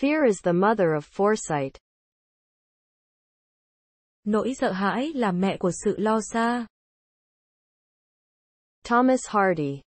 Fear is the mother of foresight. Nỗi sợ hãi là mẹ của sự lo xa. Thomas Hardy